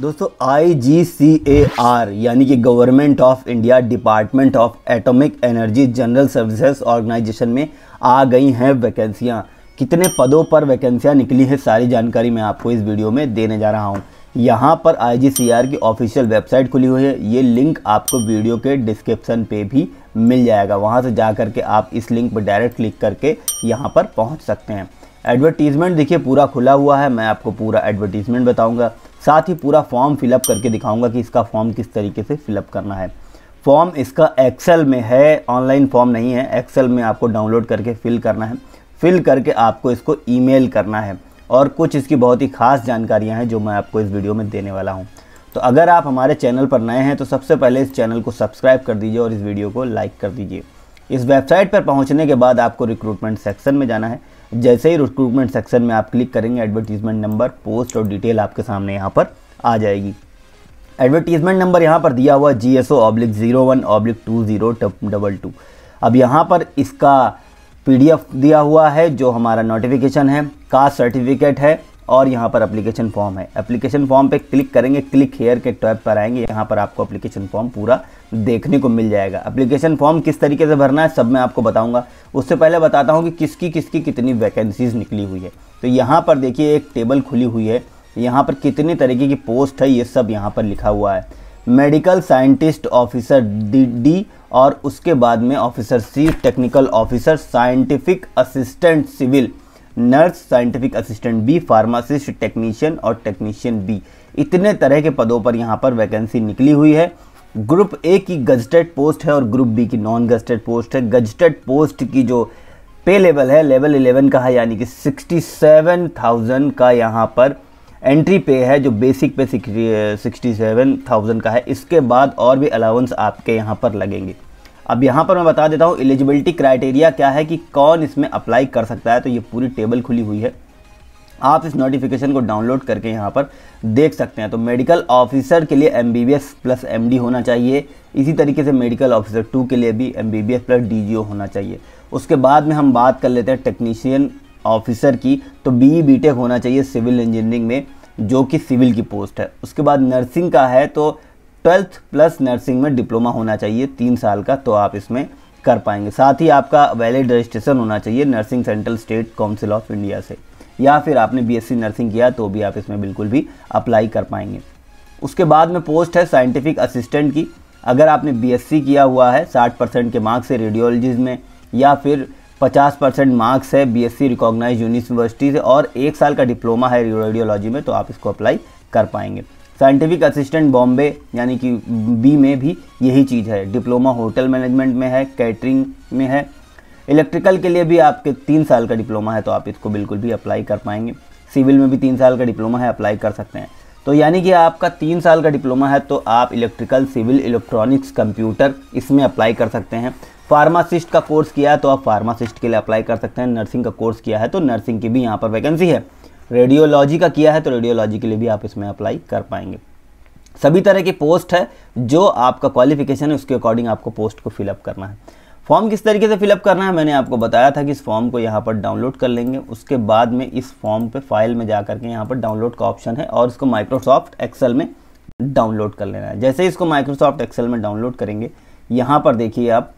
दोस्तों आई जी सी ए आर यानी कि government of India department of atomic energy general services organization में आ गई हैं वैकेंसियां कितने पदों पर वैकेंसियां निकली हैं सारी जानकारी मैं आपको इस वीडियो में देने जा रहा हूं यहां पर आई जी सी आर की ऑफिशियल वेबसाइट खुली हुई है ये लिंक आपको वीडियो के डिस्क्रिप्सन पे भी मिल जाएगा वहाँ से जा करके आप इस लिंक पर डायरेक्ट क्लिक करके यहाँ पर पहुँच सकते हैं एडवर्टीज़मेंट देखिए पूरा खुला हुआ है मैं आपको पूरा एडवर्टीज़मेंट बताऊँगा साथ ही पूरा फॉर्म फिलअप करके दिखाऊंगा कि इसका फॉर्म किस तरीके से फिलअप करना है फॉर्म इसका एक्सेल में है ऑनलाइन फॉर्म नहीं है एक्सेल में आपको डाउनलोड करके फिल करना है फिल करके आपको इसको ईमेल करना है और कुछ इसकी बहुत ही खास जानकारियां हैं जो मैं आपको इस वीडियो में देने वाला हूं तो अगर आप हमारे चैनल पर नए हैं तो सबसे पहले इस चैनल को सब्सक्राइब कर दीजिए और इस वीडियो को लाइक कर दीजिए इस वेबसाइट पर पहुंचने के बाद आपको रिक्रूटमेंट सेक्शन में जाना है जैसे ही रिक्रूटमेंट सेक्शन में आप क्लिक करेंगे एडवर्टीजमेंट नंबर पोस्ट और डिटेल आपके सामने यहाँ पर आ जाएगी एडवर्टीजमेंट नंबर यहाँ पर दिया हुआ G S O oblique zero one oblique two zero double two अब यहाँ पर इसका पीडीएफ दिया हुआ है जो हमारा नोटिफिकेशन है कास्ट सर्टिफिकेट है और यहाँ पर एप्लीकेशन फॉर्म है एप्लीकेशन फॉर्म पे क्लिक करेंगे क्लिक हेयर के टैब पर आएंगे यहाँ पर आपको एप्लीकेशन फॉर्म पूरा देखने को मिल जाएगा एप्लीकेशन फॉर्म किस तरीके से भरना है सब मैं आपको बताऊंगा उससे पहले बताता हूँ कि किसकी किसकी कितनी वैकेंसीज़ निकली हुई है तो यहाँ पर देखिए एक टेबल खुली हुई है यहाँ पर कितनी तरीके की पोस्ट है ये सब यहाँ पर लिखा हुआ है medical scientist officer D D और उसके बाद में officer C technical officer scientific assistant civil nurse scientific assistant B pharmacist technician और टेक्नीशियन बी इतने तरह के पदों पर यहाँ पर वैकेंसी निकली हुई है ग्रुप ए की गजटेड पोस्ट है और ग्रुप बी की नॉन गजटेड पोस्ट है गजटेड पोस्ट की जो पे लेवल है लेवल 11 का है यानी कि 67,000 का यहाँ पर एंट्री पे है जो बेसिक पे सिक्सटी सेवन थाउजेंड का है इसके बाद और भी अलाउंस आपके यहाँ पर लगेंगे अब यहाँ पर मैं बता देता हूँ एलिजिबिलिटी क्राइटेरिया क्या है कि कौन इसमें अप्लाई कर सकता है तो ये पूरी टेबल खुली हुई है आप इस नोटिफिकेशन को डाउनलोड करके यहाँ पर देख सकते हैं तो मेडिकल ऑफिसर के लिए एम प्लस एम होना चाहिए इसी तरीके से मेडिकल ऑफिसर टू के लिए भी एम प्लस डी होना चाहिए उसके बाद में हम बात कर लेते हैं टेक्नीशियन ऑफिसर की तो बी बी e होना चाहिए सिविल इंजीनियरिंग में जो कि सिविल की पोस्ट है उसके बाद नर्सिंग का है तो ट्वेल्थ प्लस नर्सिंग में डिप्लोमा होना चाहिए तीन साल का तो आप इसमें कर पाएंगे साथ ही आपका वैलिड रजिस्ट्रेशन होना चाहिए nursing central state council of India से या फिर आपने बीएससी नर्सिंग किया तो भी आप इसमें बिल्कुल भी अप्लाई कर पाएंगे उसके बाद में पोस्ट है साइंटिफिक असिस्टेंट की अगर आपने बीएससी किया हुआ है 60 परसेंट के मार्क्स है रेडियोलॉजीज में या फिर 50 परसेंट मार्क्स है बीएससी रिकॉग्नाइज यूनिवर्सिटी से और एक साल का डिप्लोमा है रेडियोलॉजी में तो आप इसको अप्लाई कर पाएंगे साइंटिफिक असिस्टेंट बॉम्बे यानी कि बी में भी यही चीज़ है डिप्लोमा होटल मैनेजमेंट में है कैटरिंग में है इलेक्ट्रिकल के लिए भी आपके तीन साल का डिप्लोमा है तो आप इसको बिल्कुल भी अप्लाई कर पाएंगे सिविल में भी तीन साल का डिप्लोमा है अप्लाई कर सकते हैं तो यानी कि आपका तीन साल का डिप्लोमा है तो आप इलेक्ट्रिकल सिविल इलेक्ट्रॉनिक्स कंप्यूटर इसमें अप्लाई कर सकते हैं फार्मासिस्ट का कोर्स किया है तो आप फार्मासिस्ट के लिए अप्लाई कर सकते हैं नर्सिंग का कोर्स किया है तो नर्सिंग की भी यहाँ पर वैकेंसी है रेडियोलॉजी का किया है तो रेडियोलॉजी के लिए भी आप इसमें अप्लाई कर पाएंगे सभी तरह की पोस्ट है जो आपका क्वालिफिकेशन है उसके अकॉर्डिंग आपको पोस्ट को फिलअप करना है फॉर्म किस तरीके से फिलअप करना है मैंने आपको बताया था कि इस फॉर्म को यहाँ पर डाउनलोड कर लेंगे उसके बाद में इस फॉर्म पे फाइल में जा करके यहाँ पर डाउनलोड का ऑप्शन है और इसको माइक्रोसॉफ्ट एक्सेल में डाउनलोड कर लेना है जैसे इसको माइक्रोसॉफ्ट एक्सेल में डाउनलोड करेंगे यहाँ पर देखिए आप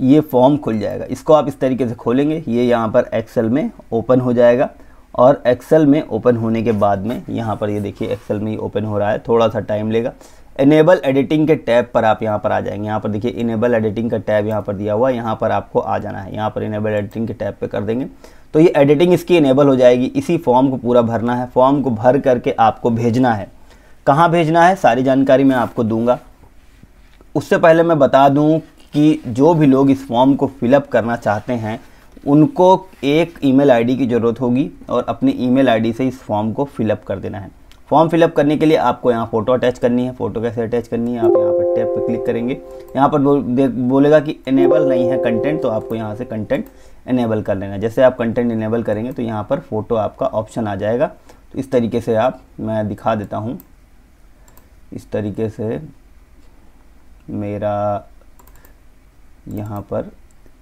ये फॉर्म खुल जाएगा इसको आप इस तरीके से खोलेंगे ये यहाँ पर एक्सेल में ओपन हो जाएगा और एक्सेल में ओपन होने के बाद में यहाँ पर ये देखिए एक्सेल में ही ओपन हो रहा है थोड़ा सा टाइम लेगा इनेबल एडिटिंग के टैब पर आप यहाँ पर आ जाएंगे यहाँ पर देखिए इनेबल एडिटिंग का टैब यहाँ पर दिया हुआ है यहाँ पर आपको आ जाना है यहाँ पर इनेबल एडिटिंग के टैब पर कर देंगे तो ये एडिटिंग इसकी इनेबल हो जाएगी इसी फॉर्म को पूरा भरना है फॉर्म को भर करके आपको भेजना है कहाँ भेजना है सारी जानकारी मैं आपको दूंगा उससे पहले मैं बता दूँ कि जो भी लोग इस फॉर्म को फिलअप करना चाहते हैं उनको एक ईमेल आईडी की ज़रूरत होगी और अपनी ईमेल आईडी से इस फॉर्म को फिलअप कर देना है फॉर्म फिलअप करने के लिए आपको यहाँ फ़ोटो अटैच करनी है फ़ोटो कैसे अटैच करनी है आप यहाँ पर टैप पर क्लिक करेंगे यहाँ पर बोलेगा कि इनेबल नहीं है कंटेंट तो आपको यहाँ से कंटेंट इनेबल कर लेना जैसे आप कंटेंट इनेबल करेंगे तो यहाँ पर फ़ोटो आपका ऑप्शन आ जाएगा तो इस तरीके से आप मैं दिखा देता हूँ इस तरीके से मेरा यहाँ पर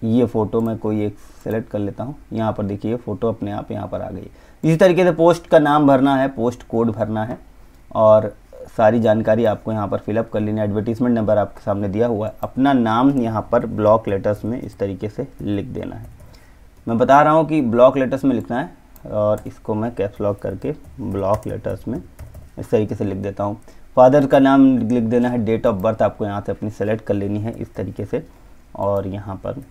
ये फ़ोटो मैं कोई एक सेलेक्ट कर लेता हूँ यहाँ पर देखिए फ़ोटो अपने आप यहाँ पर आ गई इसी तरीके से पोस्ट का नाम भरना है पोस्ट कोड भरना है और सारी जानकारी आपको यहाँ पर फिलअप कर लेनी है एडवर्टीजमेंट नंबर आपके सामने दिया हुआ है अपना नाम यहाँ पर ब्लॉक लेटर्स में इस तरीके से लिख देना है मैं बता रहा हूँ कि ब्लॉक लेटर्स में लिखना है और इसको मैं कैप्स लॉक करके ब्लॉक लेटर्स में इस तरीके से लिख देता हूँ फादर का नाम लिख देना है डेट ऑफ बर्थ आपको यहाँ से अपनी सेलेक्ट कर लेनी है इस तरीके से और यहाँ पर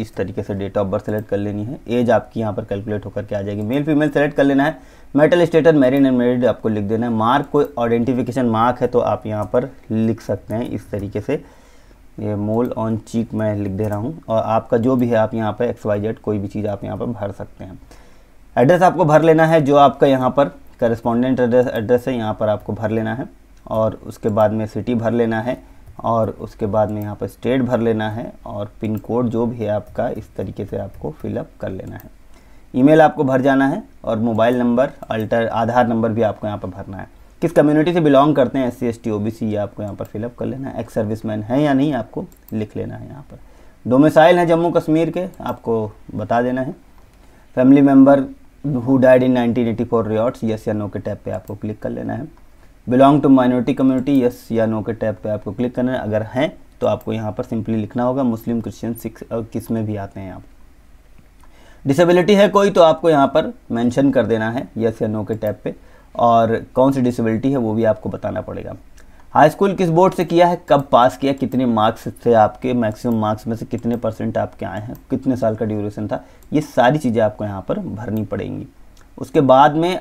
इस तरीके से डेट ऑफ बर्थ सेलेक्ट कर लेनी है एज आपकी यहाँ पर कैलकुलेट होकर के आ जाएगी मेल फीमेल सेलेक्ट कर लेना है marital status married and married आपको लिख देना है मार्क कोई आइडेंटिफिकेशन मार्क है तो आप यहाँ पर लिख सकते हैं इस तरीके से ये मोल ऑन चीक मैं लिख दे रहा हूँ और आपका जो भी है आप यहाँ पर एक्स वाई जेड कोई भी चीज़ आप यहाँ पर भर सकते हैं एड्रेस आपको भर लेना है जो आपका यहाँ पर करस्पॉन्डेंट एड्रेस एड्रेस है यहाँ पर आपको भर लेना है और उसके बाद में सिटी भर लेना है और उसके बाद में यहाँ पर स्टेट भर लेना है और पिन कोड जो भी है आपका इस तरीके से आपको फिलअप कर लेना है ईमेल आपको भर जाना है और mobile number alter Aadhaar number भी आपको यहाँ पर भरना है किस कम्युनिटी से बिलोंग करते हैं S C S T O B C ये आपको यहाँ पर फिलअप कर लेना है एक्स सर्विस मैन है या नहीं आपको लिख लेना है यहाँ पर डोमिसाइल हैं जम्मू कश्मीर के आपको बता देना है family member who died in nineteen eighty four riots yes या नो के टैप पर आपको क्लिक कर लेना है belong to minority community yes या नो के टैब पे आपको क्लिक करना है अगर हैं तो आपको यहाँ पर सिंपली लिखना होगा मुस्लिम क्रिश्चियन सिक्स किस में भी आते हैं आप डिसेबिलिटी है कोई तो आपको यहाँ पर मैंशन कर देना है यस या नो के टैब पर और कौन सी डिसेबिलिटी है वो भी आपको बताना पड़ेगा हाई स्कूल किस बोर्ड से किया है कब पास किया कितने मार्क्स थे आपके मैक्सिमम मार्क्स में से कितने परसेंट आपके आए हैं कितने साल का ड्यूरेशन था ये सारी चीज़ें आपको यहाँ पर भरनी पड़ेंगी उसके बाद में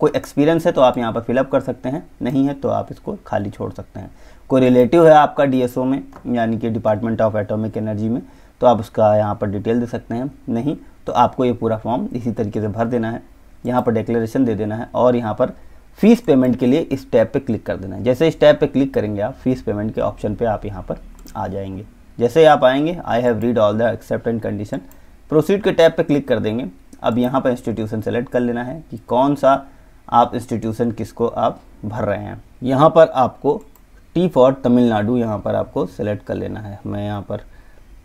कोई एक्सपीरियंस है तो आप यहाँ पर फिलअप कर सकते हैं नहीं है तो आप इसको खाली छोड़ सकते हैं कोई रिलेटिव है आपका डीएसओ में यानी कि डिपार्टमेंट ऑफ एटॉमिक एनर्जी में तो आप उसका यहाँ पर डिटेल दे सकते हैं नहीं तो आपको ये पूरा फॉर्म इसी तरीके से भर देना है यहाँ पर डिक्लेरेशन दे देना है और यहाँ पर फीस पेमेंट के लिए इस टैब पे क्लिक कर देना है जैसे इस टैब पे क्लिक करेंगे आप फीस पेमेंट के ऑप्शन पे आप यहाँ पर आ जाएंगे जैसे आप आएंगे I have read all the accept and condition proceed के टैब पे क्लिक कर देंगे अब यहाँ पर इंस्टीट्यूशन सेलेक्ट कर लेना है कि कौन सा आप इंस्टीट्यूशन किसको आप भर रहे हैं यहाँ पर आपको टी फॉर तमिलनाडु यहाँ पर आपको सेलेक्ट कर लेना है मैं यहाँ पर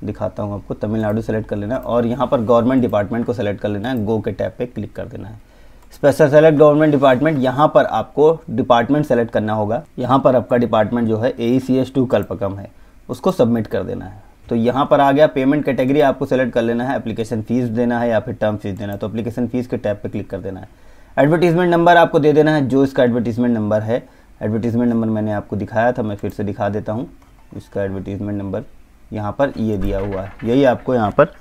दिखाता हूँ आपको तमिलनाडु सेलेक्ट कर लेना है और यहाँ पर गवर्नमेंट डिपार्टमेंट को सेलेक्ट कर लेना है गो के टैप पे क्लिक कर देना है स्पेशल सेलेक्ट गवर्नमेंट डिपार्टमेंट यहाँ पर आपको डिपार्टमेंट सेलेक्ट करना होगा यहाँ पर आपका डिपार्टमेंट जो है ए सी एस टू कल्पकम है उसको सबमिट कर देना है तो यहाँ पर आ गया पेमेंट कैटेगरी आपको सेलेक्ट कर लेना है एप्लीकेशन फ़ीस देना है या फिर टर्म फीस देना है तो अप्लीकेशन फ़ीस के टैप पर क्लिक कर देना है एडवर्टीज़मेंट नंबर आपको दे देना है जो इसका एडवर्टीज़मेंट नंबर है एडवर्टीज़मेंट नंबर मैंने आपको दिखाया था मैं फिर से दिखा देता हूँ इसका एडवर्टीज़मेंट नंबर यहाँ पर ये दिया हुआ है यही आपको यहाँ पर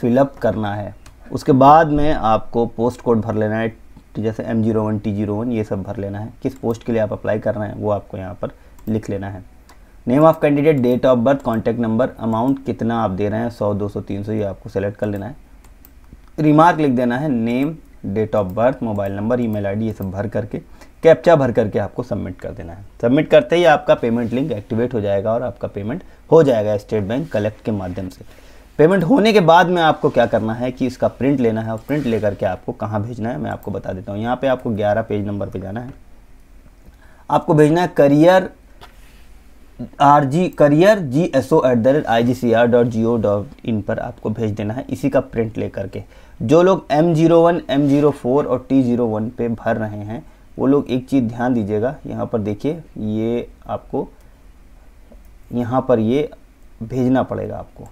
फिलअप करना है उसके बाद में आपको पोस्ट कोड भर लेना है जैसे M zero one T zero one ये सब भर लेना है किस पोस्ट के लिए आप अप्लाई कर रहे हैं वो आपको यहाँ पर लिख लेना है name of candidate date of birth contact number amount कितना आप दे रहे हैं सौ दो सौ तीन सौ ये आपको सेलेक्ट कर लेना है रिमार्क लिख देना है name date of birth mobile number email ID ये सब भर करके कैप्चा भर करके आपको सबमिट कर देना है सबमिट करते ही आपका पेमेंट लिंक एक्टिवेट हो जाएगा और आपका पेमेंट हो जाएगा स्टेट बैंक कलेक्ट के माध्यम से पेमेंट होने के बाद में आपको क्या करना है कि इसका प्रिंट लेना है और प्रिंट लेकर के आपको कहाँ भेजना है मैं आपको बता देता हूँ यहाँ पे आपको 11 पेज नंबर पे जाना है आपको भेजना है career R G career G S O at the rate I G C R dot G O dot in पर आपको भेज देना है इसी का प्रिंट लेकर के जो लोग M zero one M zero four और टी जीरो वन पे भर रहे हैं वो लोग एक चीज़ ध्यान दीजिएगा यहाँ पर देखिए ये आपको यहाँ पर ये भेजना पड़ेगा आपको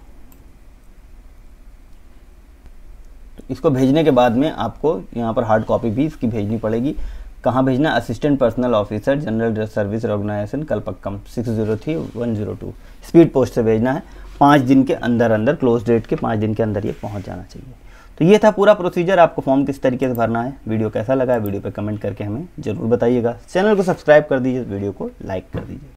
तो इसको भेजने के बाद में आपको यहाँ पर हार्ड कॉपी भी इसकी भेजनी पड़ेगी कहाँ भेजना assistant personnel officer general service organisation Kalpakkam six zero three one zero two speed post से भेजना है पाँच दिन के अंदर अंदर क्लोज डेट के पाँच दिन के अंदर ये पहुँच जाना चाहिए तो ये था पूरा प्रोसीजर आपको फॉर्म किस तरीके से भरना है वीडियो कैसा लगा है वीडियो पर कमेंट करके हमें ज़रूर बताइएगा चैनल को सब्सक्राइब कर दीजिए वीडियो को लाइक कर दीजिए